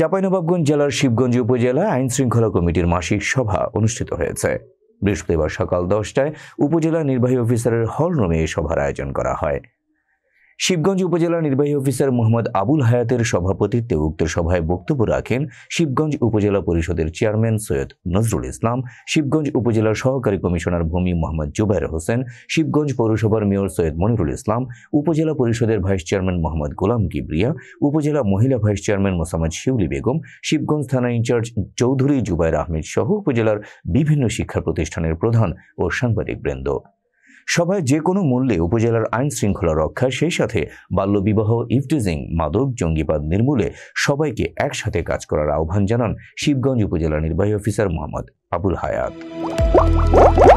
চাঁপাইনবাবগঞ্জ জেলার শিবগঞ্জ উপজেলায় আইন শৃঙ্খলা কমিটির মাসিক সভা অনুষ্ঠিত হয়েছে বৃহস্পতিবার সকাল দশটায় উপজেলা নির্বাহী অফিসারের হল রুমে এই সভার আয়োজন করা হয় শিবগঞ্জ উপজেলা নির্বাহী অফিসার মোহাম্মদ আবুল হায়াতের সভাপতিত্বে উক্ত সভায় বক্তব্য রাখেন শিবগঞ্জ উপজেলা পরিষদের চেয়ারম্যান সৈয়দ নজরুল ইসলাম শিবগঞ্জ উপজেলার সহকারী কমিশনার ভূমি মোহাম্মদ জুবাইর হোসেন শিবগঞ্জ পৌরসভার মেয়র সৈয়দ মনিরুল ইসলাম উপজেলা পরিষদের ভাইস চেয়ারম্যান মোহাম্মদ গোলাম কিবরিয়া উপজেলা মহিলা ভাইস চেয়ারম্যান মোসাম্মদ শিউলি বেগম শিবগঞ্জ থানা ইনচার্জ চৌধুরী জুবাইর আহমেদ সহ উপজেলার বিভিন্ন শিক্ষা প্রতিষ্ঠানের প্রধান ও সাংবাদিক বৃন্দ সভায় যে কোনো মূল্যে উপজেলার আইন শৃঙ্খলা রক্ষা সেই সাথে বাল্যবিবাহ ইফটিজিং মাদক জঙ্গিবাদ নির্মূলে সবাইকে একসাথে কাজ করার আহ্বান জানান শিবগঞ্জ উপজেলা নির্বাহী অফিসার মোহাম্মদ আবুল হায়াত